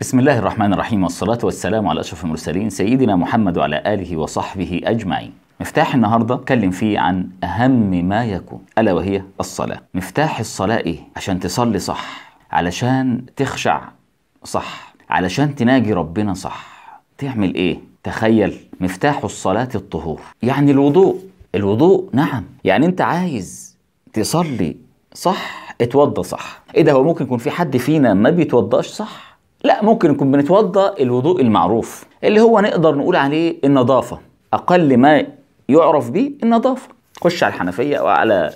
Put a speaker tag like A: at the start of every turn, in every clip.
A: بسم الله الرحمن الرحيم والصلاة والسلام على أشرف المرسلين سيدنا محمد وعلى آله وصحبه أجمعين مفتاح النهارده اتكلم فيه عن أهم ما يكون ألا وهي الصلاة مفتاح الصلاة إيه؟ عشان تصلي صح علشان تخشع صح علشان تناجي ربنا صح تعمل إيه؟ تخيل مفتاح الصلاة الطهور يعني الوضوء الوضوء نعم يعني أنت عايز تصلي صح اتوضى صح ايه ده هو ممكن يكون في حد فينا ما بيتوضاش صح لا ممكن نكون بنتوضا الوضوء المعروف اللي هو نقدر نقول عليه النظافه اقل ما يعرف بيه النظافه خش على الحنفيه او على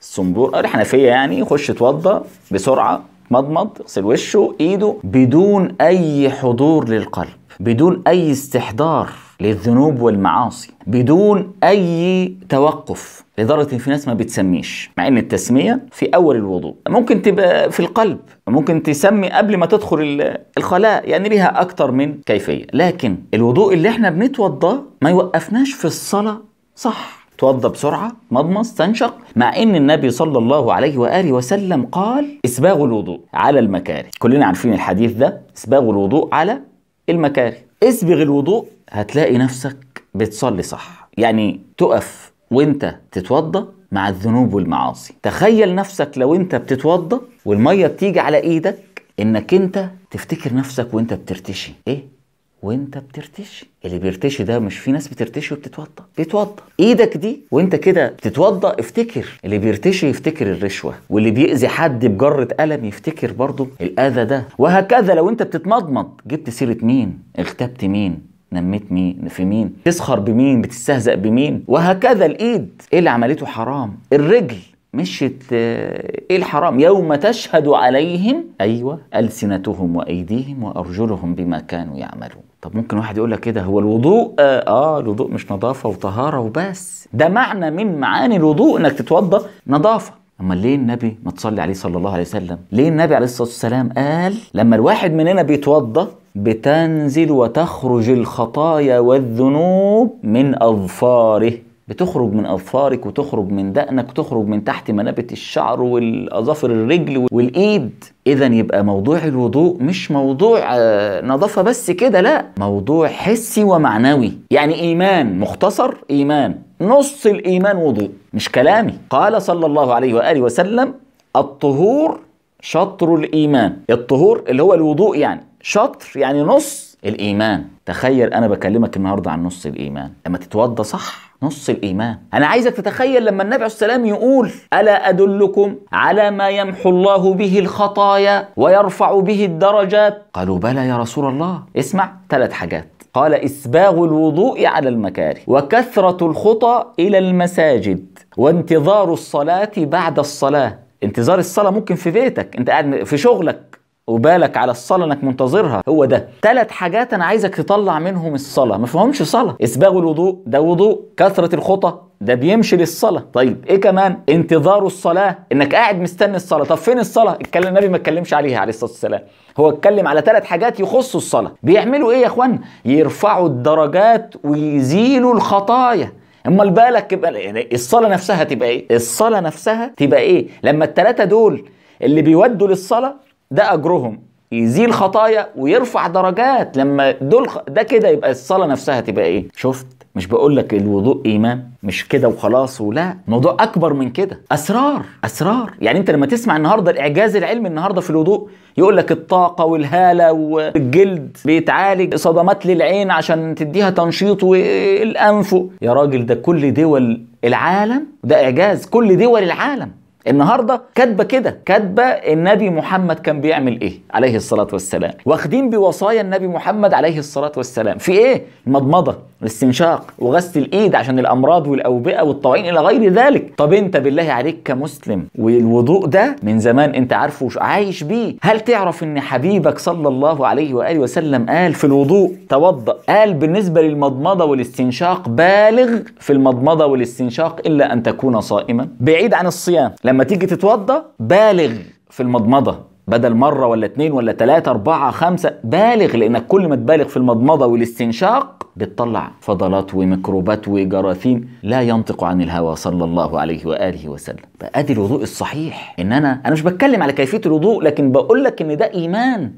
A: الصنبور الحنفيه أه، يعني خش اتوضا بسرعه مضمض اغسل وشه ايده بدون اي حضور للقلب بدون اي استحضار للذنوب والمعاصي بدون أي توقف لدرجة ان في ناس ما بتسميش مع إن التسمية في أول الوضوء ممكن تبقى في القلب ممكن تسمي قبل ما تدخل الخلاء يعني ليها أكتر من كيفية لكن الوضوء اللي احنا بنتوضاه ما يوقفناش في الصلاة صح توضى بسرعة مضمض تنشق مع أن النبي صلى الله عليه وآله وسلم قال إسباغ الوضوء على المكاره كلنا عارفين الحديث ده إسباغ الوضوء على المكاره اسبغ الوضوء هتلاقي نفسك بتصلي صح يعني تقف وانت تتوضى مع الذنوب والمعاصي تخيل نفسك لو انت بتتوضى والميه بتيجي على ايدك انك انت تفتكر نفسك وانت بترتشي ايه وانت بترتشي اللي بيرتشي ده مش في ناس بترتشي وبتتوضى بيتوضى ايدك دي وانت كده بتتوضى افتكر اللي بيرتشي يفتكر الرشوه واللي بيأذي حد بجرة قلم يفتكر برضه الاذى ده وهكذا لو انت بتتمضمض جبت سيره مين اغتبت مين نميت مين في مين تسخر بمين بتستهزأ بمين وهكذا الإيد إيه اللي عملته حرام الرجل مشت آه، ايه الحرام يوم تشهد عليهم ايوه السنتهم وايديهم وارجلهم بما كانوا يعملون طب ممكن واحد يقول لك كده إيه هو الوضوء آه،, آه, الوضوء مش نظافه وطهاره وبس ده معنى من معاني الوضوء انك تتوضى نظافه اما ليه النبي ما تصلي عليه صلى الله عليه وسلم ليه النبي عليه الصلاه والسلام قال لما الواحد مننا بيتوضى بتنزل وتخرج الخطايا والذنوب من أظفاره بتخرج من أظفارك وتخرج من دقنك وتخرج من تحت منابت الشعر والأظافر الرجل والإيد إذا يبقى موضوع الوضوء مش موضوع آه، نظافة بس كده لا موضوع حسي ومعنوي يعني إيمان مختصر إيمان نص الإيمان وضوء مش كلامي قال صلى الله عليه وآله وسلم الطهور شطر الإيمان الطهور اللي هو الوضوء يعني شطر يعني نص الإيمان تخيل أنا بكلمك النهاردة عن نص الإيمان لما تتوضى صح نص الإيمان أنا عايزك تتخيل لما النبي عليه السلام يقول ألا أدلكم على ما يمحو الله به الخطايا ويرفع به الدرجات قالوا بلى يا رسول الله اسمع ثلاث حاجات قال إسباغ الوضوء على المكاره وكثرة الخطى إلى المساجد وانتظار الصلاة بعد الصلاة انتظار الصلاه ممكن في بيتك انت قاعد في شغلك وبالك على الصلاه انك منتظرها هو ده ثلاث حاجات انا عايزك تطلع منهم الصلاه ما فيهمش صلاه اسباغ الوضوء ده وضوء كثره الخطى ده بيمشي للصلاة طيب ايه كمان انتظار الصلاة انك قاعد مستني الصلاة طب فين الصلاة اتكلم النبي ما اتكلمش عليها عليه الصلاة والسلام هو اتكلم على ثلاث حاجات يخصوا الصلاة بيعملوا ايه يا اخوان يرفعوا الدرجات ويزيلوا الخطايا امال بالك يبقى يعني الصلاه نفسها تبقى ايه الصلاه نفسها تبقى ايه لما الثلاثه دول اللي بيودوا للصلاه ده اجرهم يزيل خطايا ويرفع درجات لما دول ده كده يبقى الصلاه نفسها تبقى ايه شفت مش بقول لك الوضوء ايمان مش كده وخلاص ولا الموضوع اكبر من كده اسرار اسرار يعني انت لما تسمع النهارده الاعجاز العلمي النهارده في الوضوء يقول لك الطاقه والهاله والجلد بيتعالج صدمات للعين عشان تديها تنشيط والانف يا راجل ده كل دول العالم ده اعجاز كل دول العالم النهارده كاتبه كده كاتبه النبي محمد كان بيعمل ايه عليه الصلاه والسلام واخدين بوصايا النبي محمد عليه الصلاه والسلام في ايه المضمضه الاستنشاق وغسل الايد عشان الامراض والاوبئه والطواعين الى غير ذلك طب انت بالله عليك كمسلم والوضوء ده من زمان انت عارفه عايش بيه هل تعرف ان حبيبك صلى الله عليه واله وسلم قال في الوضوء توضا قال بالنسبه للمضمضه والاستنشاق بالغ في المضمضه والاستنشاق الا ان تكون صائما بعيد عن الصيام لما تيجي تتوضا بالغ في المضمضه بدل مرة ولا اتنين ولا تلاتة أربعة خمسة بالغ لأنك كل ما تبالغ في المضمضة والاستنشاق بتطلع فضلات وميكروبات وجراثيم لا ينطق عن الهوى صلى الله عليه وآله وسلم فأدي الوضوء الصحيح إن أنا أنا مش بتكلم على كيفية الوضوء لكن بقول لك إن ده إيمان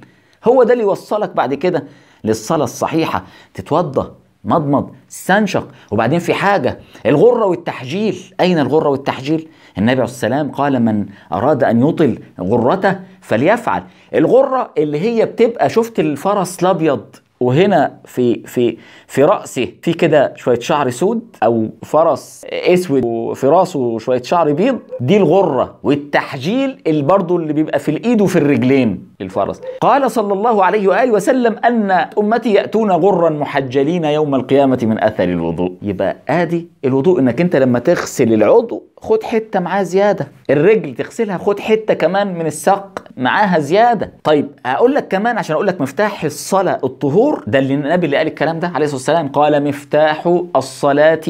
A: هو ده اللي يوصلك بعد كده للصلاة الصحيحة تتوضأ مضمض استنشق وبعدين في حاجة الغرة والتحجيل أين الغرة والتحجيل؟ النبي عليه السلام قال من أراد أن يطل غرته فليفعل الغرة اللي هي بتبقى شفت الفرس الأبيض وهنا في في في راسه في كده شويه شعر سود او فرس اسود وفي راسه شويه شعر بيض دي الغره والتحجيل اللي برضه اللي بيبقى في الايد وفي الرجلين للفرس قال صلى الله عليه واله وسلم ان امتي ياتون غرا محجلين يوم القيامه من اثر الوضوء يبقى ادي الوضوء انك انت لما تغسل العضو خد حته معاه زياده الرجل تغسلها خد حته كمان من الساق معاها زياده طيب هقول لك كمان عشان اقول لك مفتاح الصلاه الطهور ده اللي النبي اللي قال الكلام ده عليه الصلاه والسلام قال مفتاح الصلاه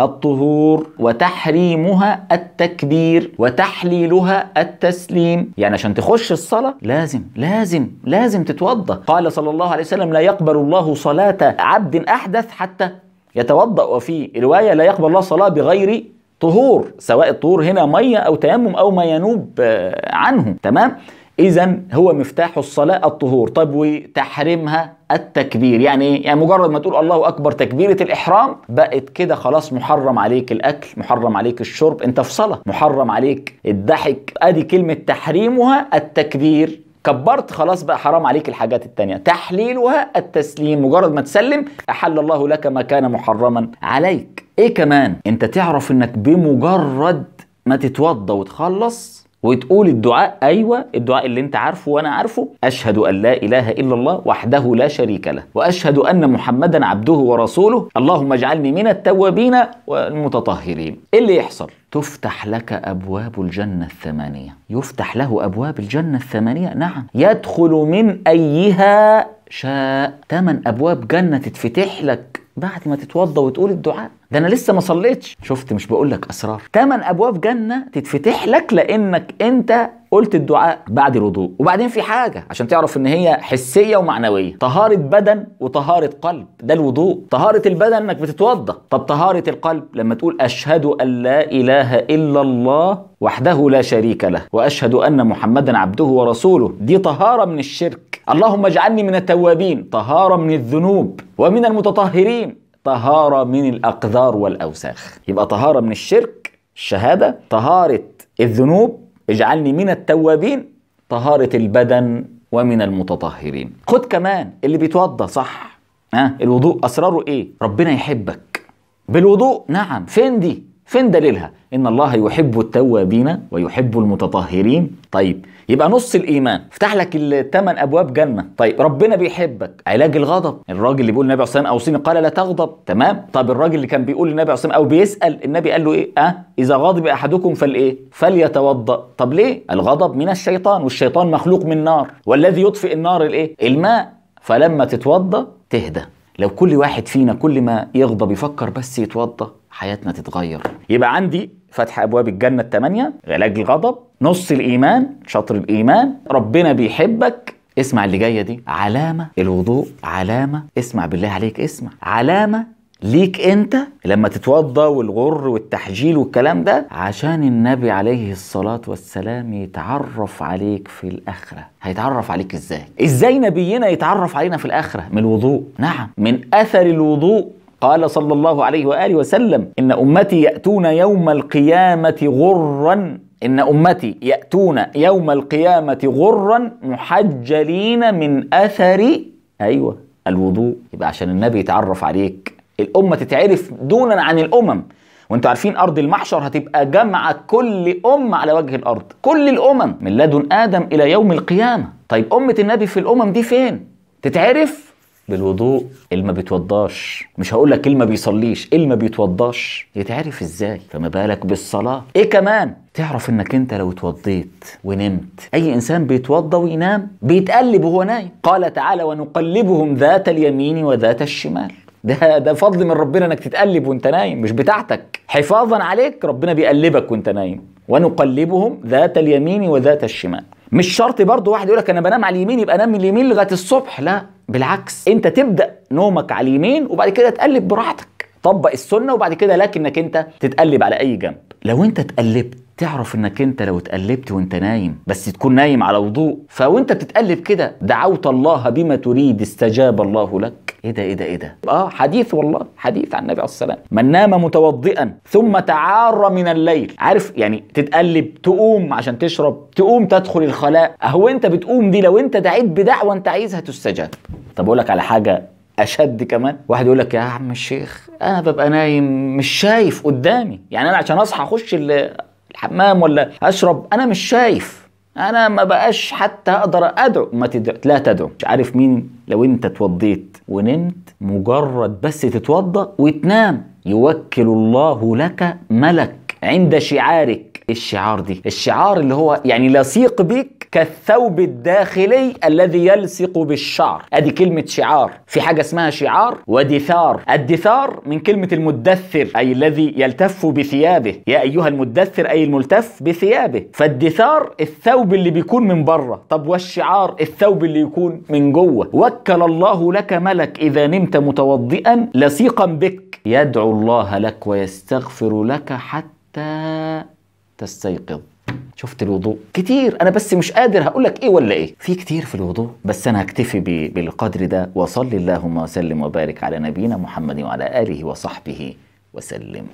A: الطهور وتحريمها التكبير وتحليلها التسليم يعني عشان تخش الصلاة لازم لازم لازم تتوضأ قال صلى الله عليه وسلم لا يقبل الله صلاة عبد أحدث حتى يتوضأ وفي رواية لا يقبل الله صلاة بغير طهور سواء الطهور هنا مية أو تيمم أو ما ينوب آه، عنه تمام اذا هو مفتاح الصلاه الطهور طب وتحريمها التكبير يعني ايه يعني مجرد ما تقول الله اكبر تكبيره الاحرام بقت كده خلاص محرم عليك الاكل محرم عليك الشرب انت في صلاه محرم عليك الضحك ادي كلمه تحريمها التكبير كبرت خلاص بقى حرام عليك الحاجات التانية تحليلها التسليم مجرد ما تسلم أحل الله لك ما كان محرما عليك إيه كمان أنت تعرف أنك بمجرد ما تتوضى وتخلص وتقول الدعاء ايوه الدعاء اللي انت عارفه وانا عارفه اشهد ان لا اله الا الله وحده لا شريك له واشهد ان محمدا عبده ورسوله اللهم اجعلني من التوابين والمتطهرين ايه اللي يحصل تفتح لك ابواب الجنه الثمانيه يفتح له ابواب الجنه الثمانيه نعم يدخل من ايها شاء تمن أبواب جنة تتفتح لك بعد ما تتوضى وتقول الدعاء ده انا لسه ما صليتش شفت مش بقول لك اسرار تمن ابواب جنه تتفتح لك لانك انت قلت الدعاء بعد الوضوء وبعدين في حاجه عشان تعرف ان هي حسيه ومعنويه طهاره بدن وطهاره قلب ده الوضوء طهاره البدن انك بتتوضى طب طهاره القلب لما تقول اشهد ان لا اله الا الله وحده لا شريك له واشهد ان محمدا عبده ورسوله دي طهاره من الشرك اللهم اجعلني من التوابين طهارة من الذنوب ومن المتطهرين طهارة من الأقذار والأوساخ يبقى طهارة من الشرك الشهادة طهارة الذنوب اجعلني من التوابين طهارة البدن ومن المتطهرين خد كمان اللي بيتوضى صح ها الوضوء أسراره إيه ربنا يحبك بالوضوء نعم فين دي فين دليلها ان الله يحب التوابين ويحب المتطهرين طيب يبقى نص الايمان افتح لك الثمان ابواب جنه طيب ربنا بيحبك علاج الغضب الراجل اللي بيقول للنبي عليه اوصيني قال لا تغضب تمام طب الراجل اللي كان بيقول للنبي عليه او بيسال النبي قال له ايه اه اذا غضب احدكم فالايه فليتوضا طب ليه الغضب من الشيطان والشيطان مخلوق من نار والذي يطفئ النار الايه الماء فلما تتوضا تهدى لو كل واحد فينا كل ما يغضب يفكر بس يتوضا حياتنا تتغير يبقى عندي فتح ابواب الجنه الثمانيه علاج الغضب نص الايمان شطر الايمان ربنا بيحبك اسمع اللي جايه دي علامه الوضوء علامه اسمع بالله عليك اسمع علامه ليك انت لما تتوضى والغر والتحجيل والكلام ده عشان النبي عليه الصلاة والسلام يتعرف عليك في الآخرة هيتعرف عليك ازاي ازاي نبينا يتعرف علينا في الآخرة من الوضوء نعم من أثر الوضوء قال صلى الله عليه واله وسلم ان امتي ياتون يوم القيامه غرا ان امتي ياتون يوم القيامه غرا محجلين من اثر ايوه الوضوء يبقى عشان النبي يتعرف عليك الامه تتعرف دونا عن الامم وانتوا عارفين ارض المحشر هتبقى جمع كل ام على وجه الارض كل الامم من لدن ادم الى يوم القيامه طيب امه النبي في الامم دي فين تتعرف بالوضوء إيه اللي ما بيتوضاش مش هقول لك إيه اللي ما بيصليش إيه اللي ما بيتوضاش يتعرف ازاي فما بالك بالصلاه ايه كمان تعرف انك انت لو اتوضيت ونمت اي انسان بيتوضى وينام بيتقلب وهو نايم قال تعالى ونقلبهم ذات اليمين وذات الشمال ده ده فضل من ربنا انك تتقلب وانت نايم مش بتاعتك حفاظا عليك ربنا بيقلبك وانت نايم ونقلبهم ذات اليمين وذات الشمال مش شرط برضه واحد يقولك انا بنام على اليمين يبقى انام من اليمين لغايه الصبح لا بالعكس انت تبدا نومك على اليمين وبعد كده تقلب براحتك طبق السنه وبعد كده لكنك انت تتقلب على اي جنب لو انت اتقلبت تعرف انك انت لو اتقلبت وانت نايم بس تكون نايم على وضوء فوانت بتتقلب كده دعوت الله بما تريد استجاب الله لك ايه ده ايه ده ايه ده اه حديث والله حديث عن النبي عليه السلام من نام متوضئا ثم تعار من الليل عارف يعني تتقلب تقوم عشان تشرب تقوم تدخل الخلاء اهو انت بتقوم دي لو انت دعيت بدعوه انت عايزها تستجاب طب اقول لك على حاجه اشد كمان واحد يقول لك يا عم الشيخ انا ببقى نايم مش شايف قدامي يعني انا عشان اصحى اخش الحمام ولا اشرب انا مش شايف انا ما بقاش حتى اقدر ادعو ما تدعو لا تدعو مش عارف مين لو انت اتوضيت ونمت مجرد بس تتوضا وتنام يوكل الله لك ملك عند شعارك الشعار دي الشعار اللي هو يعني لصيق بك كالثوب الداخلي الذي يلصق بالشعر ادي كلمة شعار في حاجة اسمها شعار ودثار الدثار من كلمة المدثر أي الذي يلتف بثيابه يا أيها المدثر أي الملتف بثيابه فالدثار الثوب اللي بيكون من بره طب والشعار الثوب اللي يكون من جوه وكل الله لك ملك إذا نمت متوضئا لصيقا بك يدعو الله لك ويستغفر لك حتى تستيقظ شفت الوضوء كتير انا بس مش قادر هقول لك ايه ولا ايه في كتير في الوضوء بس انا هكتفي بالقدر ده وصلي اللهم وسلم وبارك على نبينا محمد وعلى اله وصحبه وسلم